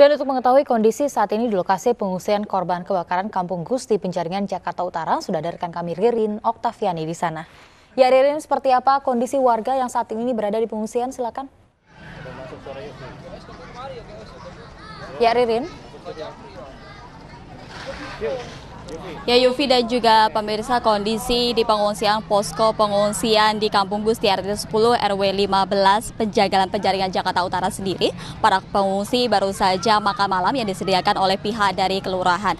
Dan untuk mengetahui kondisi saat ini di lokasi pengungsian korban kebakaran Kampung Gusti Penjaringan Jakarta Utara sudah ada rekan kami Ririn Oktaviani di sana. Ya Ririn, seperti apa kondisi warga yang saat ini berada di pengungsian? Silakan. Ya Ririn. Ya Yufi dan juga pemirsa kondisi di pengungsian posko pengungsian di Kampung Gusti RT 10 RW 15 penjagalan penjaringan Jakarta Utara sendiri para pengungsi baru saja makan malam yang disediakan oleh pihak dari kelurahan.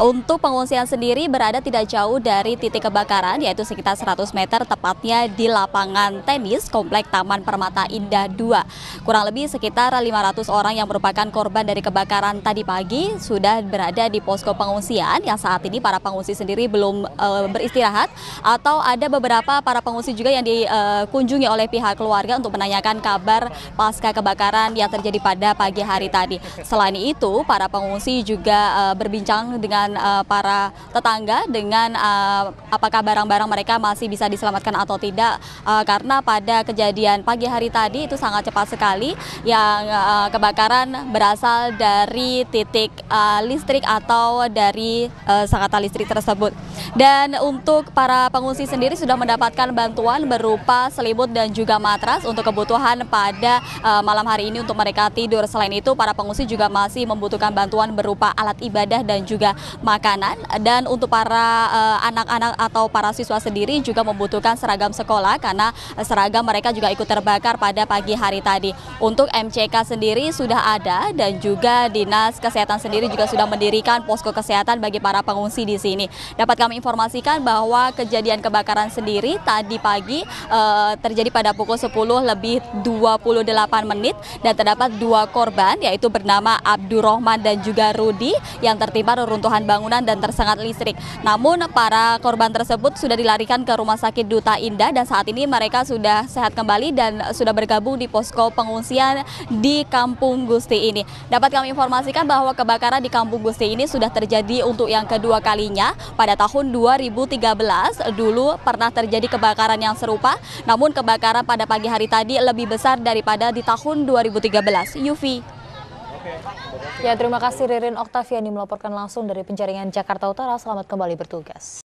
Untuk pengungsian sendiri berada tidak jauh dari titik kebakaran yaitu sekitar 100 meter tepatnya di lapangan tenis Komplek Taman Permata Indah 2. Kurang lebih sekitar 500 orang yang merupakan korban dari kebakaran tadi pagi sudah berada di posko pengungsian yang saat ini ini para pengungsi sendiri belum uh, beristirahat atau ada beberapa para pengungsi juga yang dikunjungi oleh pihak keluarga untuk menanyakan kabar pasca kebakaran yang terjadi pada pagi hari tadi. Selain itu, para pengungsi juga uh, berbincang dengan uh, para tetangga dengan uh, apakah barang-barang mereka masih bisa diselamatkan atau tidak uh, karena pada kejadian pagi hari tadi itu sangat cepat sekali yang uh, kebakaran berasal dari titik uh, listrik atau dari uh, kata listrik tersebut. Dan untuk para pengungsi sendiri sudah mendapatkan bantuan berupa selimut dan juga matras untuk kebutuhan pada uh, malam hari ini untuk mereka tidur. Selain itu, para pengungsi juga masih membutuhkan bantuan berupa alat ibadah dan juga makanan. Dan untuk para eh, anak-anak uh, anak -anak atau para siswa sendiri juga membutuhkan seragam sekolah karena seragam mereka juga ikut terbakar pada pagi hari tadi. Untuk MCK sendiri sudah ada dan juga Dinas Kesehatan sendiri juga sudah mendirikan posko kesehatan bagi para pengungsi mengungsi di sini. Dapat kami informasikan bahwa kejadian kebakaran sendiri tadi pagi e, terjadi pada pukul 10 lebih 28 menit dan terdapat dua korban yaitu bernama Abdurrahman dan juga Rudi yang tertimpa reruntuhan bangunan dan tersengat listrik. Namun para korban tersebut sudah dilarikan ke Rumah Sakit Duta Indah dan saat ini mereka sudah sehat kembali dan sudah bergabung di posko pengungsian di Kampung Gusti ini. Dapat kami informasikan bahwa kebakaran di Kampung Gusti ini sudah terjadi untuk yang kedua kedua kalinya pada tahun 2013 dulu pernah terjadi kebakaran yang serupa namun kebakaran pada pagi hari tadi lebih besar daripada di tahun 2013. UV Ya, terima kasih Ririn Oktaviani melaporkan langsung dari penjaringan Jakarta Utara. Selamat kembali bertugas.